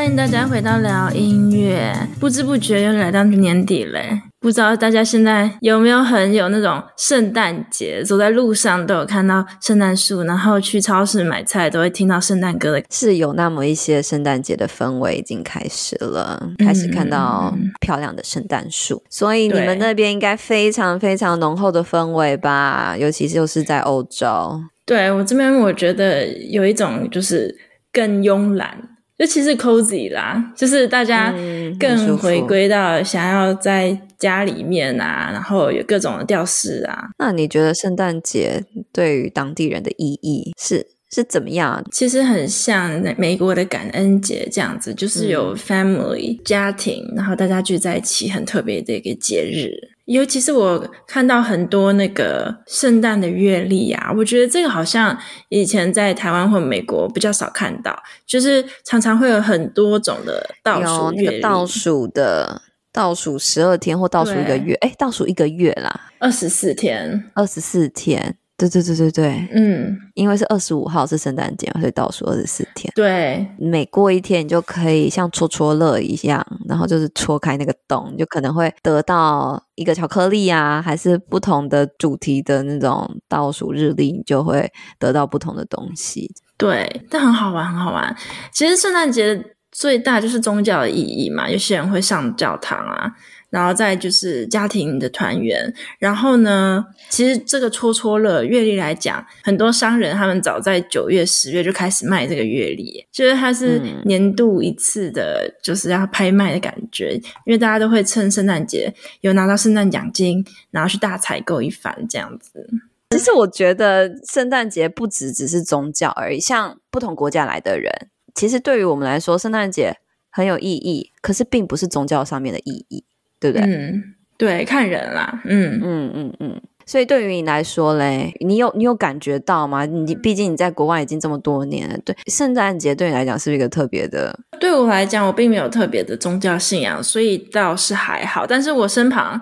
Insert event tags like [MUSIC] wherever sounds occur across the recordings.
欢迎大家回到聊音乐。不知不觉又来到年底嘞，不知道大家现在有没有很有那种圣诞节，走在路上都有看到圣诞树，然后去超市买菜都会听到圣诞歌的，是有那么一些圣诞节的氛围已经开始了，开始看到漂亮的圣诞树。所以你们那边应该非常非常浓厚的氛围吧？尤其就是在欧洲。对我这边，我觉得有一种就是更慵懒。尤其是 cozy 啦，就是大家更回归到想要在家里面啊，然后有各种的吊饰啊。那你觉得圣诞节对于当地人的意义是？是怎么样？其实很像美国的感恩节这样子，就是有 family 家庭，然后大家聚在一起，很特别的一个节日。尤其是我看到很多那个圣诞的月历啊，我觉得这个好像以前在台湾或美国比较少看到，就是常常会有很多种的倒数，那个倒数的倒数十二天或倒数一个月，哎，倒数一个月啦，二十四天，二十四天。对对对对对，嗯，因为是二十五号是圣诞节，所以倒数二十四天。对，每过一天你就可以像戳戳乐一样，然后就是戳开那个洞，就可能会得到一个巧克力啊，还是不同的主题的那种倒数日历，你就会得到不同的东西。对，但很好玩，很好玩。其实圣诞节最大就是宗教的意义嘛，有些人会上教堂啊。然后再就是家庭的团圆，然后呢，其实这个戳戳乐月历来讲，很多商人他们早在九月、十月就开始卖这个月历，就是它是年度一次的，就是要拍卖的感觉，因为大家都会趁圣诞节有拿到圣诞奖金，然后去大采购一番这样子。其实我觉得圣诞节不只只是宗教而已，像不同国家来的人，其实对于我们来说，圣诞节很有意义，可是并不是宗教上面的意义。对不对？嗯，对，看人啦，嗯嗯嗯嗯。所以对于你来说嘞，你有你有感觉到吗？你毕竟你在国外已经这么多年，了，对圣诞节对你来讲是一个特别的。对我来讲，我并没有特别的宗教信仰，所以倒是还好。但是我身旁。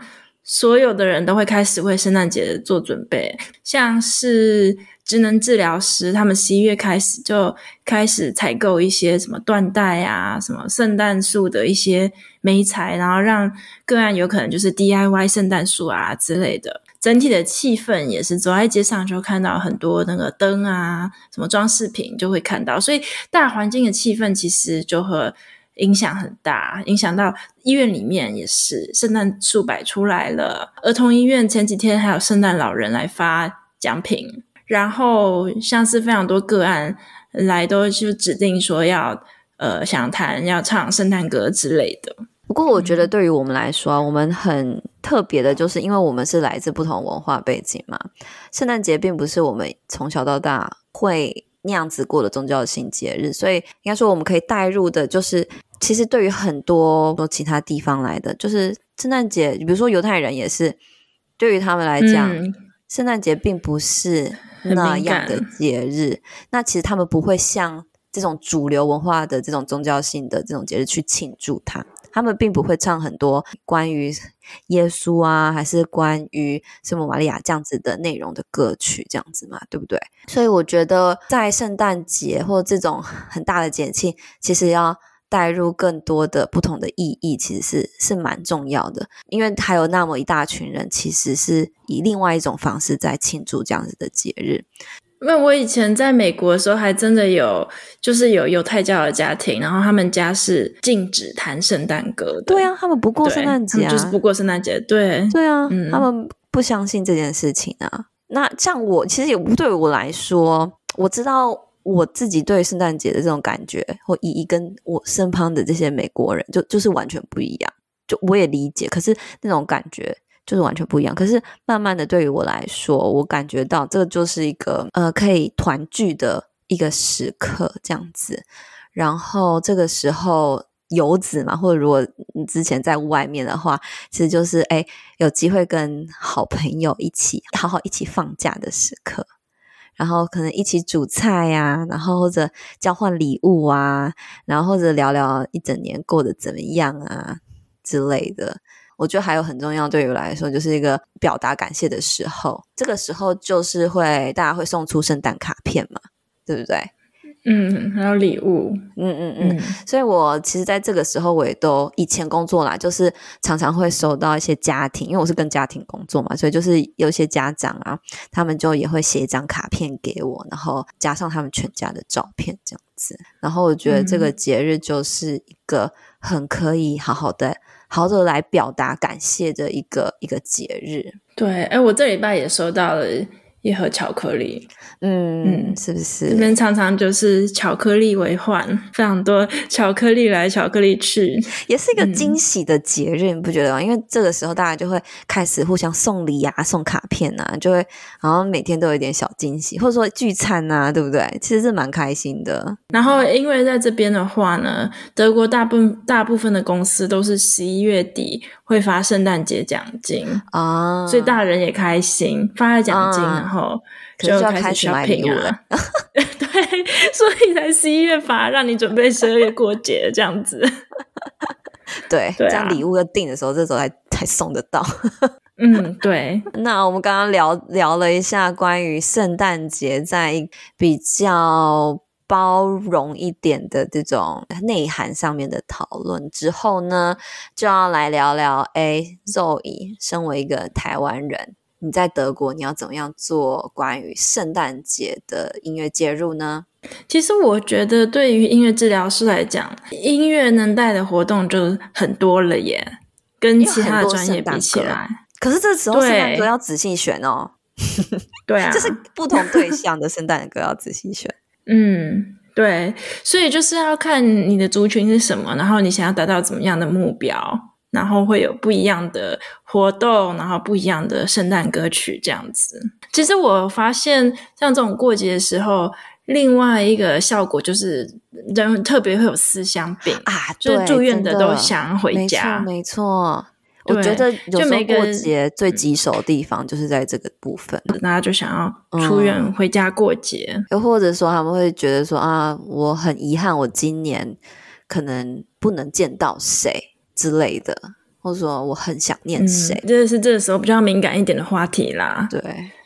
所有的人都会开始为圣诞节做准备，像是职能治疗师，他们十一月开始就开始采购一些什么缎带啊、什么圣诞树的一些梅材，然后让个案有可能就是 DIY 圣诞树啊之类的。整体的气氛也是，走在街上就看到很多那个灯啊、什么装饰品，就会看到。所以大环境的气氛其实就和。影响很大，影响到医院里面也是，圣诞树摆出来了，儿童医院前几天还有圣诞老人来发奖品，然后像是非常多个案来都就指定说要呃想谈要唱圣诞歌之类的。不过我觉得对于我们来说，我们很特别的就是因为我们是来自不同文化背景嘛，圣诞节并不是我们从小到大会那样子过的宗教性节日，所以应该说我们可以带入的就是。其实对于很多多其他地方来的，就是圣诞节，比如说犹太人也是，对于他们来讲，圣诞节并不是那样的节日。那其实他们不会像这种主流文化的这种宗教性的这种节日去庆祝它，他们并不会唱很多关于耶稣啊，还是关于圣母玛利亚这样子的内容的歌曲，这样子嘛，对不对？所以我觉得在圣诞节或这种很大的节庆，其实要。带入更多的不同的意义，其实是是蛮重要的，因为还有那么一大群人，其实是以另外一种方式在庆祝这样子的节日。那我以前在美国的时候，还真的有就是有犹太教的家庭，然后他们家是禁止弹圣诞歌的。对啊，他们不过圣诞节，就是不过圣诞节。对对啊，他们不相信这件事情啊。那像我，其实也不对我来说，我知道。我自己对圣诞节的这种感觉或意义，跟我身旁的这些美国人就就是完全不一样。就我也理解，可是那种感觉就是完全不一样。可是慢慢的，对于我来说，我感觉到这就是一个呃可以团聚的一个时刻，这样子。然后这个时候游子嘛，或者如果你之前在外面的话，其实就是哎有机会跟好朋友一起好好一起放假的时刻。然后可能一起煮菜呀，然后或者交换礼物啊，然后或者聊聊一整年过得怎么样啊之类的。我觉得还有很重要，对于我来说就是一个表达感谢的时候。这个时候就是会大家会送出圣诞卡片嘛，对不对？嗯，还有礼物，嗯嗯嗯，所以我其实在这个时候，我也都以前工作啦，就是常常会收到一些家庭，因为我是跟家庭工作嘛，所以就是有些家长啊，他们就也会写一张卡片给我，然后加上他们全家的照片这样子。然后我觉得这个节日就是一个很可以好好的、好好的来表达感谢的一个一个节日。对，哎，我这礼拜也收到了。一盒巧克力，嗯嗯，是不是？这边常常就是巧克力为患，非常多巧克力来巧克力去，也是一个惊喜的节日，你不觉得吗？因为这个时候大家就会开始互相送礼啊，送卡片啊，就会，然后每天都有点小惊喜，或者说聚餐啊，对不对？其实是蛮开心的。然后因为在这边的话呢，德国大部大部分的公司都是十一月底。会发圣诞节奖金啊，所以大人也开心，发了奖金，然后就要开始 s h o p p i 买礼了 [LAUGHS] 对，所以才十一月发，让你准备十二月过节这样子。对，这样礼物要定的时候，这时候才才送得到。[LAUGHS] 嗯，对。那我们刚刚聊聊了一下关于圣诞节，在比较。包容一点的这种内涵上面的讨论之后呢，就要来聊聊。哎，Zoe，身为一个台湾人，你在德国你要怎么样做关于圣诞节的音乐介入呢？其实我觉得，对于音乐治疗师来讲，音乐能带的活动就很多了耶，跟其他的专业比起来。可是这时候圣诞歌要仔细选哦，对啊，[LAUGHS] 就是不同对象的圣诞歌要仔细选。嗯，对，所以就是要看你的族群是什么，然后你想要达到怎么样的目标，然后会有不一样的活动，然后不一样的圣诞歌曲这样子。其实我发现，像这种过节的时候，另外一个效果就是人特别会有思乡病啊，就是住院的都想回家，没错。我觉得有时候过节最棘手的地方就是在这个部分，大家就想要出院回家过节，又或者说他们会觉得说啊，我很遗憾我今年可能不能见到谁之类的，或者说我很想念谁，真是这个时候比较敏感一点的话题啦。对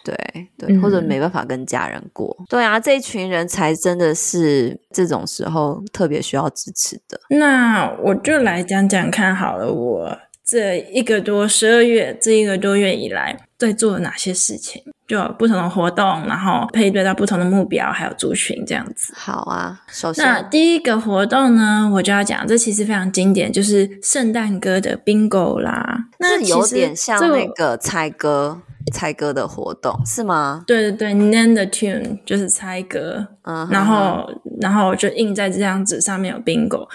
对对，或者没办法跟家人过。对啊，这一群人才真的是这种时候特别需要支持的。那我就来讲讲看好了，我。这一个多十二月，这一个多月以来在做哪些事情？就不同的活动，然后配对到不同的目标，还有族群这样子。好啊，首先那第一个活动呢，我就要讲，这其实非常经典，就是圣诞歌的 bingo 啦。那有点像那个猜歌猜歌的活动是吗？对对对，name the tune 就是猜歌，嗯，然后然后就印在这张纸上面有 bingo，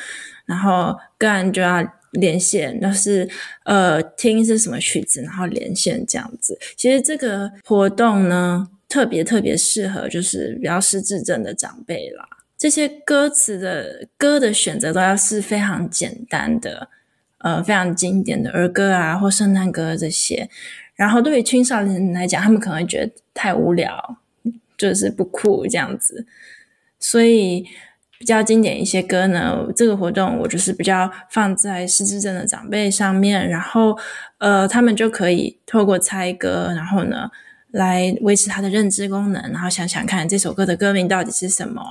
然后个人就要。连线，那是呃听是什么曲子，然后连线这样子。其实这个活动呢，特别特别适合就是比较失智症的长辈啦。这些歌词的歌的选择都要是非常简单的，呃，非常经典的儿歌啊，或圣诞歌这些。然后对于青少年来讲，他们可能会觉得太无聊，就是不酷这样子，所以。比较经典一些歌呢，这个活动我就是比较放在失智症的长辈上面，然后呃，他们就可以透过猜歌，然后呢，来维持他的认知功能，然后想想看这首歌的歌名到底是什么，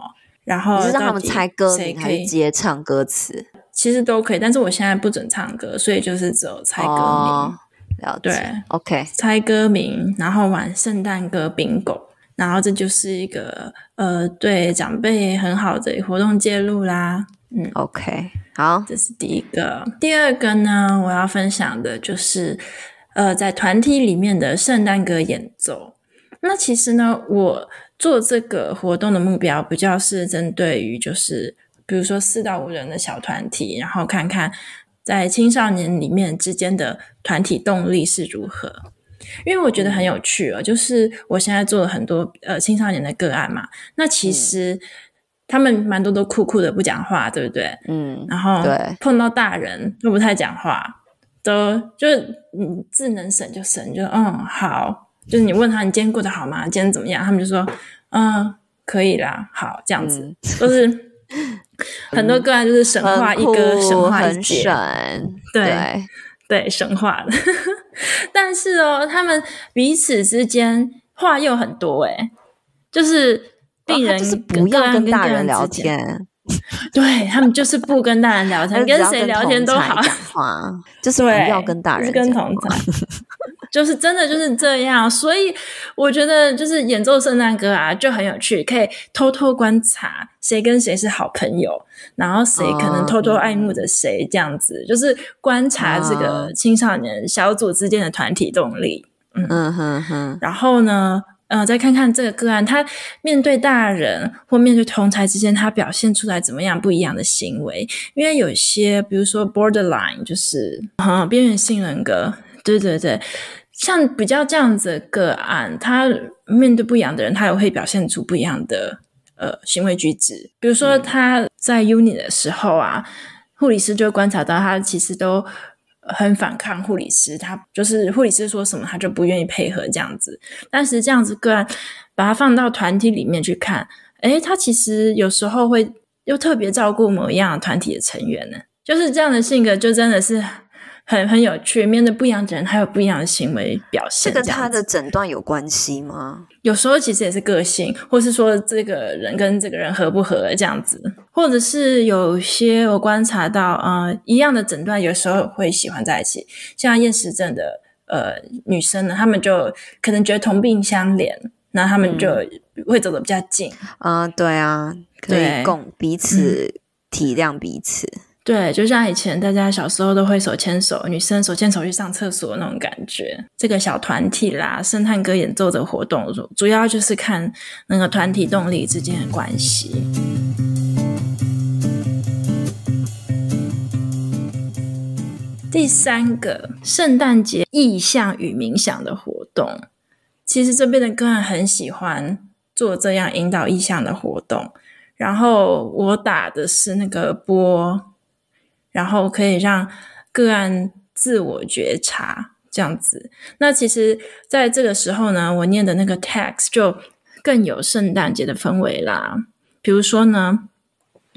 然后让他们猜歌谁可以直接唱歌词，其实都可以，但是我现在不准唱歌，所以就是只有猜歌名，了解？对，OK，猜歌名，然后玩圣诞歌 Bingo。然后这就是一个呃，对长辈很好的活动介入啦。嗯，OK，好，这是第一个。第二个呢，我要分享的就是呃，在团体里面的圣诞歌演奏。那其实呢，我做这个活动的目标比较是针对于就是，比如说四到五人的小团体，然后看看在青少年里面之间的团体动力是如何。因为我觉得很有趣啊，就是我现在做了很多呃青少年的个案嘛，那其实他们蛮多都酷酷的不讲话，对不对？嗯，然后碰到大人都不太讲话，都就是嗯自能省就省，就嗯好，就是你问他你今天过得好吗？今天怎么样？他们就说嗯可以啦，好这样子，都是 [LAUGHS] 很多个案就是神话哥，神话一姐，对。对，神话的，[LAUGHS] 但是哦，他们彼此之间话又很多诶，就是病人是不要跟大人聊天，对他们就是不跟大人聊天，[LAUGHS] 跟谁聊天都好，就是不要跟大人讲话。就是真的就是这样，所以我觉得就是演奏圣诞歌啊就很有趣，可以偷偷观察谁跟谁是好朋友，然后谁可能偷偷爱慕着谁这样子，就是观察这个青少年小组之间的团体动力。嗯哼哼。然后呢，呃，再看看这个个案，他面对大人或面对同才之间，他表现出来怎么样不一样的行为？因为有些，比如说 borderline 就是嗯、边缘性人格。对对对，像比较这样子个案，他面对不一样的人，他也会表现出不一样的呃行为举止。比如说他在 uni 的时候啊，护理师就观察到他其实都很反抗护理师，他就是护理师说什么，他就不愿意配合这样子。但是这样子个案，把他放到团体里面去看，诶，他其实有时候会又特别照顾某一样团体的成员呢。就是这样的性格，就真的是。很很有趣，面对不一样的人，他有不一样的行为表现。这跟他的诊断有关系吗？有时候其实也是个性，或是说这个人跟这个人合不合这样子，或者是有些我观察到，啊，一样的诊断有时候会喜欢在一起，像厌食症的呃女生呢，他们就可能觉得同病相怜，那他们就会走得比较近啊，对啊，以共彼此体谅彼此。对，就像以前大家小时候都会手牵手，女生手牵手去上厕所那种感觉。这个小团体啦，圣探歌演奏的活动，主主要就是看那个团体动力之间的关系。第三个，圣诞节意象与冥想的活动，其实这边的个人很喜欢做这样引导意象的活动。然后我打的是那个波。然后可以让个案自我觉察这样子。那其实在这个时候呢，我念的那个 text 就更有圣诞节的氛围啦。比如说呢，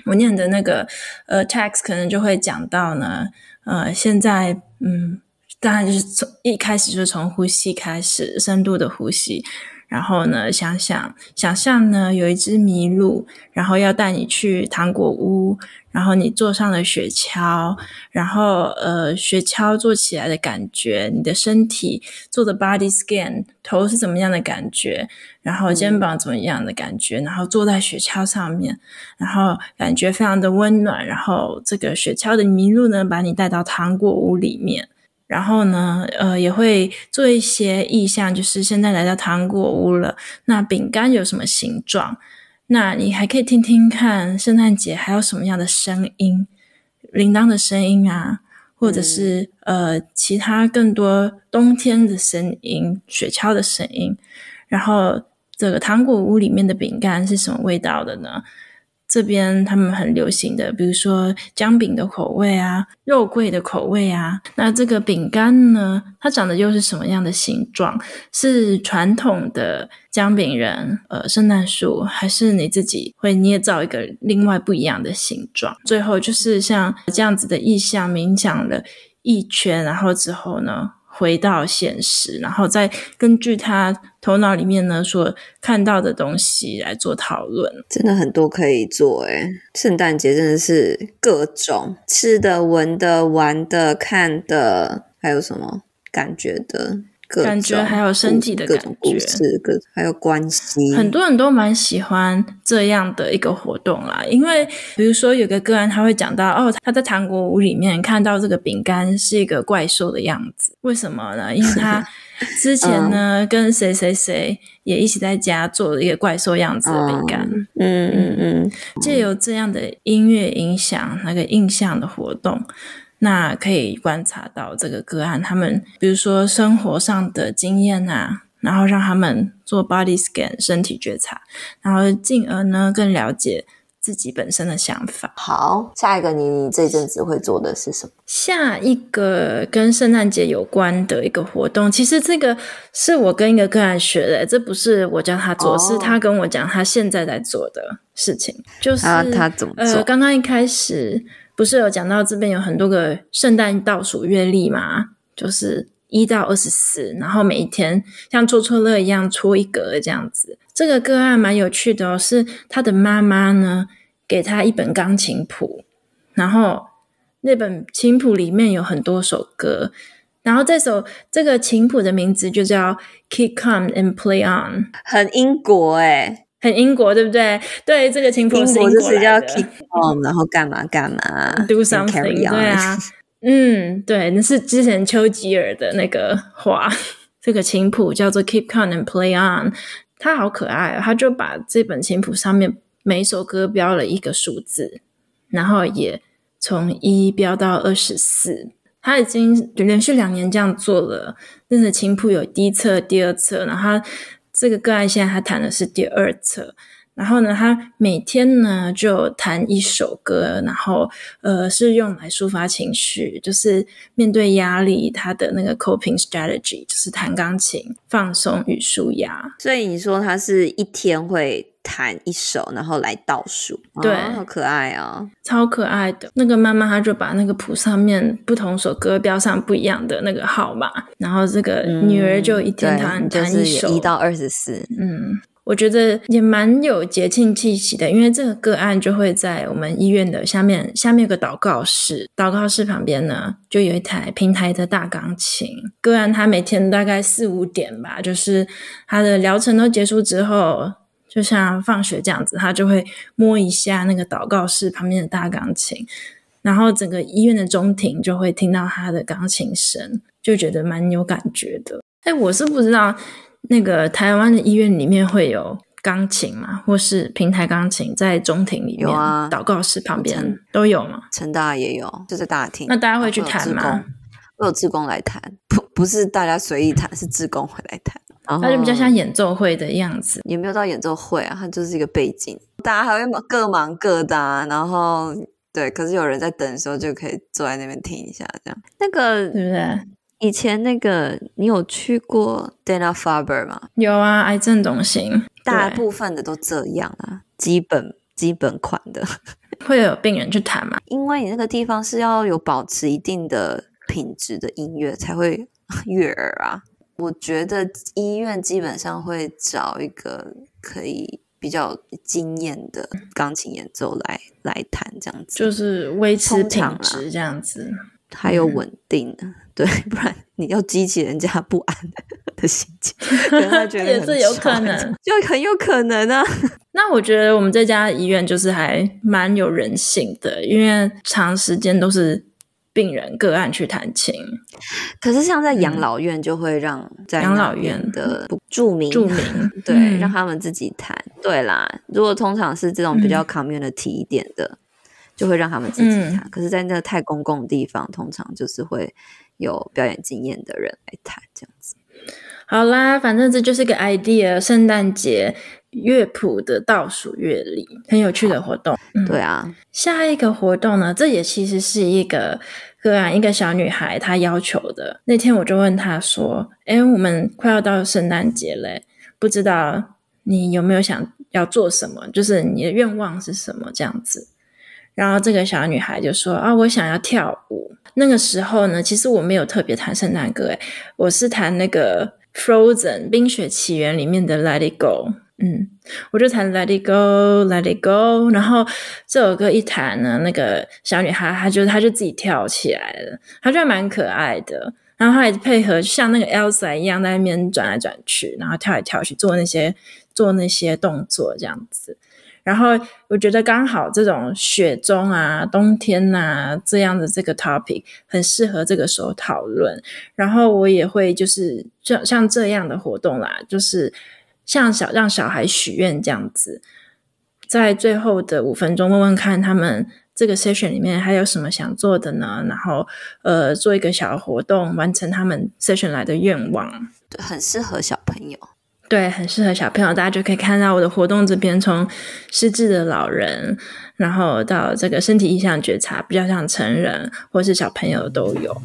我念的那个呃 text 可能就会讲到呢，呃，现在嗯，当然就是从一开始就是从呼吸开始，深度的呼吸。然后呢？想想想象呢，有一只麋鹿，然后要带你去糖果屋，然后你坐上了雪橇，然后呃，雪橇坐起来的感觉，你的身体做的 body scan，头是怎么样的感觉，然后肩膀怎么样的感觉，然后坐在雪橇上面，然后感觉非常的温暖，然后这个雪橇的麋鹿呢，把你带到糖果屋里面。然后呢，呃，也会做一些意向，就是现在来到糖果屋了。那饼干有什么形状？那你还可以听听看，圣诞节还有什么样的声音，铃铛的声音啊，或者是呃其他更多冬天的声音，雪橇的声音。然后这个糖果屋里面的饼干是什么味道的呢？这边他们很流行的，比如说姜饼的口味啊，肉桂的口味啊。那这个饼干呢，它长得又是什么样的形状？是传统的姜饼人、呃圣诞树，还是你自己会捏造一个另外不一样的形状？最后就是像这样子的意象，冥想了一圈，然后之后呢？回到现实，然后再根据他头脑里面呢所看到的东西来做讨论，真的很多可以做诶，圣诞节真的是各种吃的、闻的、玩的、看的，还有什么感觉的。感觉还有身体的感觉，是各还有关系。很多人都蛮喜欢这样的一个活动啦，因为比如说有个个案，他会讲到哦，他在糖果屋里面看到这个饼干是一个怪兽的样子，为什么呢？因为他 [LAUGHS] 之前呢跟谁谁谁也一起在家做了一个怪兽样子的饼干，嗯嗯嗯，就有这样的音乐影响那个印象的活动。那可以观察到这个个案，他们比如说生活上的经验啊，然后让他们做 body scan 身体觉察，然后进而呢更了解自己本身的想法。好，下一个你你这阵子会做的是什么？下一个跟圣诞节有关的一个活动，其实这个是我跟一个个案学的，这不是我教他做，是他跟我讲他现在在做的事情，就是他怎么做？刚刚一开始。不是有讲到这边有很多个圣诞倒数月历嘛，就是一到二十四，然后每一天像戳戳乐一样戳一格这样子。这个个案蛮有趣的哦，是他的妈妈呢给他一本钢琴谱，然后那本琴谱里面有很多首歌，然后这首这个琴谱的名字就叫《Keep Come and Play On》，很英国哎。很英国，对不对？对这个琴谱，英国就是要 keep on，然后干嘛干嘛，do something，对啊，嗯，对，那是之前丘吉尔的那个话。[LAUGHS] 这个琴谱叫做 keep on and play on，他好可爱，他就把这本琴谱上面每首歌标了一个数字，然后也从一标到二十四。他已经连续两年这样做了。那是琴谱有第一册、第二册，然后。这个个案现在他弹的是第二册，然后呢，他每天呢就弹一首歌，然后呃是用来抒发情绪，就是面对压力，他的那个 coping strategy 就是弹钢琴放松与舒压，所以你说他是一天会。弹一首，然后来倒数，对，好可爱哦，超可爱的。那个妈妈她就把那个谱上面不同首歌标上不一样的那个号码，然后这个女儿就一天弹弹一首，一到二十四。嗯，我觉得也蛮有节庆气息的，因为这个个案就会在我们医院的下面，下面有个祷告室，祷告室旁边呢就有一台平台的大钢琴。个案他每天大概四五点吧，就是他的疗程都结束之后。就像放学这样子，他就会摸一下那个祷告室旁边的大钢琴，然后整个医院的中庭就会听到他的钢琴声，就觉得蛮有感觉的。哎，我是不知道那个台湾的医院里面会有钢琴嘛，或是平台钢琴在中庭里面，祷告室旁边都有吗？陈大也有，就在大厅。那大家会去弹吗？有志工来弹，不不是大家随意弹，是志工回来弹。它就比较像演奏会的样子，也没有到演奏会啊，它就是一个背景，大家还会各忙各的，啊，然后对，可是有人在等的时候就可以坐在那边听一下，这样那个对不对？以前那个你有去过 Dana Farber 吗？有啊，癌症中心，大部分的都这样啊，基本基本款的 [LAUGHS] 会有病人去谈吗？因为你那个地方是要有保持一定的品质的音乐才会悦耳啊。我觉得医院基本上会找一个可以比较经验的钢琴演奏来来弹这样子，就是维持品质这样子，还有稳定的，对，[LAUGHS] 不然你要激起人家不安的心情，[LAUGHS] 也是有可能，[LAUGHS] 就很有可能啊。那我觉得我们这家医院就是还蛮有人性的，因为长时间都是。病人个案去弹琴，可是像在养老院就会让在养老院的著名著名对让他们自己弹，对啦。如果通常是这种比较 community 一点的，就会让他们自己弹。可是，在那个太公共的地方，通常就是会有表演经验的人来弹这样子。好啦，反正这就是个 idea。圣诞节乐谱的倒数乐理，很有趣的活动。对啊，下一个活动呢？这也其实是一个。个案一个小女孩，她要求的那天，我就问她说：“哎，我们快要到圣诞节嘞，不知道你有没有想要做什么？就是你的愿望是什么？这样子。”然后这个小女孩就说：“啊，我想要跳舞。”那个时候呢，其实我没有特别弹圣诞歌，诶，我是弹那个《Frozen》冰雪奇缘》里面的《Let It Go》。嗯，我就弹《Let It Go》，《Let It Go》，然后这首歌一弹呢，那个小女孩她就她就自己跳起来了，她就蛮可爱的。然后她也配合像那个 Elsa 一样在那边转来转去，然后跳来跳去，做那些做那些动作这样子。然后我觉得刚好这种雪中啊、冬天啊这样的这个 topic 很适合这个时候讨论。然后我也会就是像像这样的活动啦，就是。像小让小孩许愿这样子，在最后的五分钟问问看他们这个 session 里面还有什么想做的呢？然后呃做一个小活动，完成他们 session 来的愿望，对，很适合小朋友。对，很适合小朋友，大家就可以看到我的活动这边，从失智的老人，然后到这个身体意向觉察，比较像成人或是小朋友都有。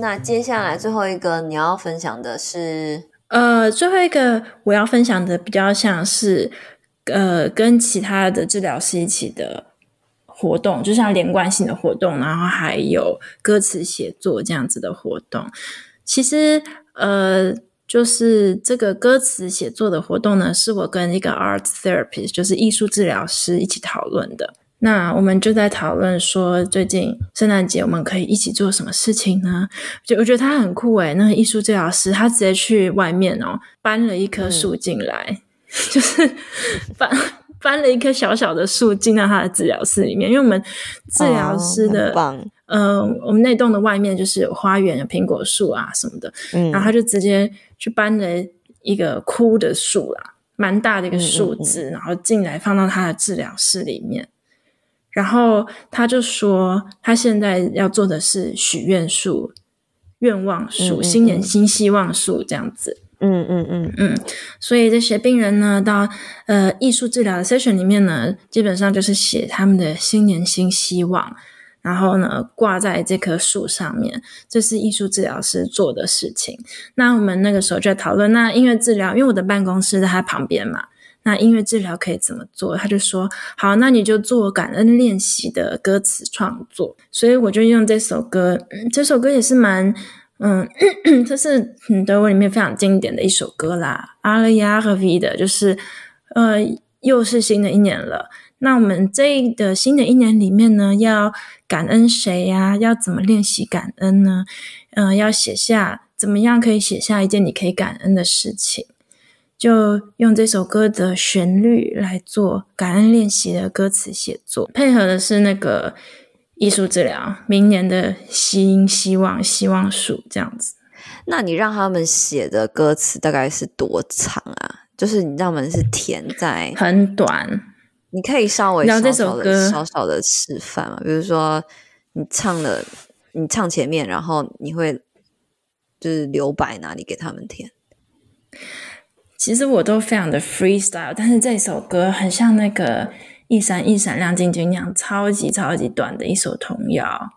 那接下来最后一个你要分享的是，呃，最后一个我要分享的比较像是，呃，跟其他的治疗师一起的活动，就像连贯性的活动，然后还有歌词写作这样子的活动。其实，呃，就是这个歌词写作的活动呢，是我跟一个 art therapist，就是艺术治疗师一起讨论的。那我们就在讨论说，最近圣诞节我们可以一起做什么事情呢？就我觉得他很酷诶，那个艺术治疗师，他直接去外面哦，搬了一棵树进来，[LAUGHS] 就是搬搬了一棵小小的树进到他的治疗室里面。因为我们治疗师的，嗯，我们那栋的外面就是有花园，有苹果树啊什么的，嗯，然后他就直接去搬了一个枯的树啦，蛮大的一个树枝，然后进来放到他的治疗室里面。然后他就说，他现在要做的是许愿树、愿望树、新年新希望树这样子。嗯嗯嗯嗯。所以这些病人呢，到呃艺术治疗的 session 里面呢，基本上就是写他们的新年新希望，然后呢挂在这棵树上面。这是艺术治疗师做的事情。那我们那个时候就在讨论，那音乐治疗，因为我的办公室在他旁边嘛。那音乐治疗可以怎么做？他就说：“好，那你就做感恩练习的歌词创作。”所以我就用这首歌，这首歌也是蛮……嗯，[COUGHS] 这是德文里面非常经典的一首歌啦，《阿 l i 和 V 的》就是……呃，又是新的一年了。那我们这的新的一年里面呢，要感恩谁呀？要怎么练习感恩呢？嗯，要写下怎么样可以写下一件你可以感恩的事情。就用这首歌的旋律来做感恩练习的歌词写作，配合的是那个艺术治疗，明年的新希望，希望树这样子。那你让他们写的歌词大概是多长啊？就是你让他们是填在很短，你可以稍微这首的小小的示范嘛，比如说你唱了，你唱前面，然后你会就是留白哪里给他们填。其实我都非常的 freestyle，但是这首歌很像那个一闪一闪亮晶晶那样超级超级短的一首童谣，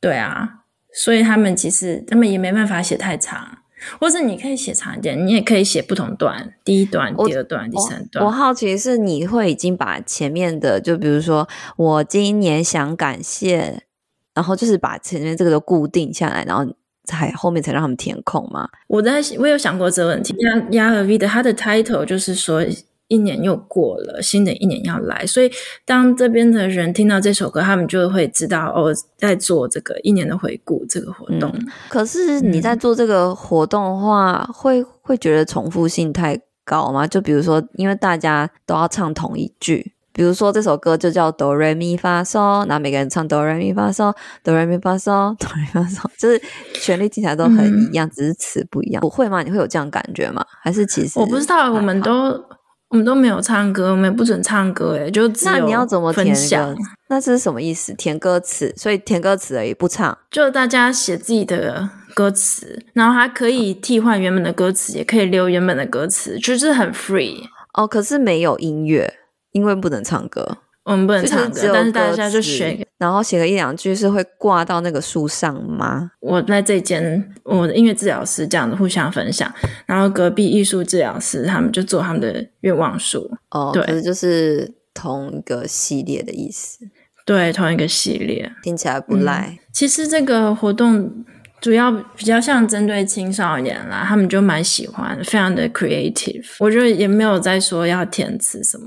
对啊，所以他们其实他们也没办法写太长，或是你可以写长一点，你也可以写不同段，第一段、第二段、第三段。我好奇是你会已经把前面的，就比如说我今年想感谢，然后就是把前面这个都固定下来，然后。才后面才让他们填空嘛？我在我有想过这个问题。压压和 V 的他的 title 就是说一年又过了，新的一年要来，所以当这边的人听到这首歌，他们就会知道哦，在做这个一年的回顾这个活动。可是你在做这个活动的话，会会觉得重复性太高吗？就比如说，因为大家都要唱同一句。比如说这首歌就叫哆来咪发嗦，然后每个人唱哆来咪发嗦、哆来咪发嗦、哆来发嗦，就是旋律听起来都很一样，只是词不一样。不会吗？你会有这样感觉吗？还是其实我不知道，我们都我们都没有唱歌，我们不准唱歌诶就那你要怎么填？那这是什么意思？填歌词，所以填歌词而已，不唱。就是大家写自己的歌词，然后还可以替换原本的歌词，也可以留原本的歌词，就是很 free 哦。可是没有音乐。因为不能唱歌，我们不能唱歌，但是大家就选，然后写了一两句，是会挂到那个树上吗？我在这间我的音乐治疗师这样子互相分享，然后隔壁艺术治疗师他们就做他们的愿望树哦，对，就是同一个系列的意思，对，同一个系列听起来不赖。其实这个活动主要比较像针对青少年啦，他们就蛮喜欢，非常的 creative。我觉得也没有再说要填词什么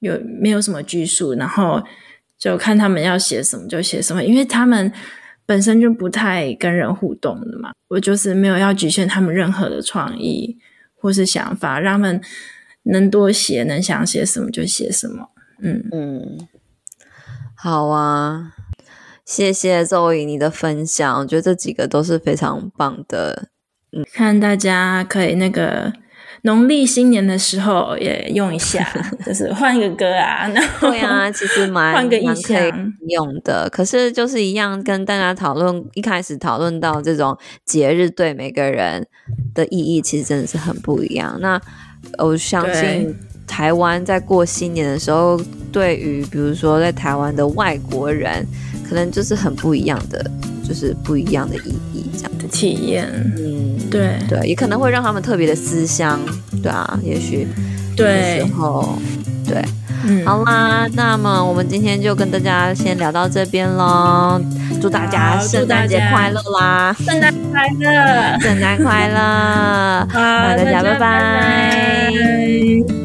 有没有什么拘束，然后就看他们要写什么就写什么，因为他们本身就不太跟人互动的嘛。我就是没有要局限他们任何的创意或是想法，让他们能多写，能想写什么就写什么。嗯嗯，好啊，谢谢周颖你的分享，我觉得这几个都是非常棒的。嗯，看大家可以那个。农历新年的时候也用一下，[LAUGHS] 就是换一个歌啊。对啊，其实蛮蛮可以用的。可是就是一样，跟大家讨论一开始讨论到这种节日对每个人的意义，其实真的是很不一样。那我相信台湾在过新年的时候，对于比如说在台湾的外国人，可能就是很不一样的，就是不一样的意义。这样。体验，嗯，对对，也可能会让他们特别的思乡，对啊，也许，对，然后，对，嗯，好啦，那么我们今天就跟大家先聊到这边喽，祝大家圣诞节快乐啦，圣诞快乐，圣诞快乐，[LAUGHS] 好，大家拜拜。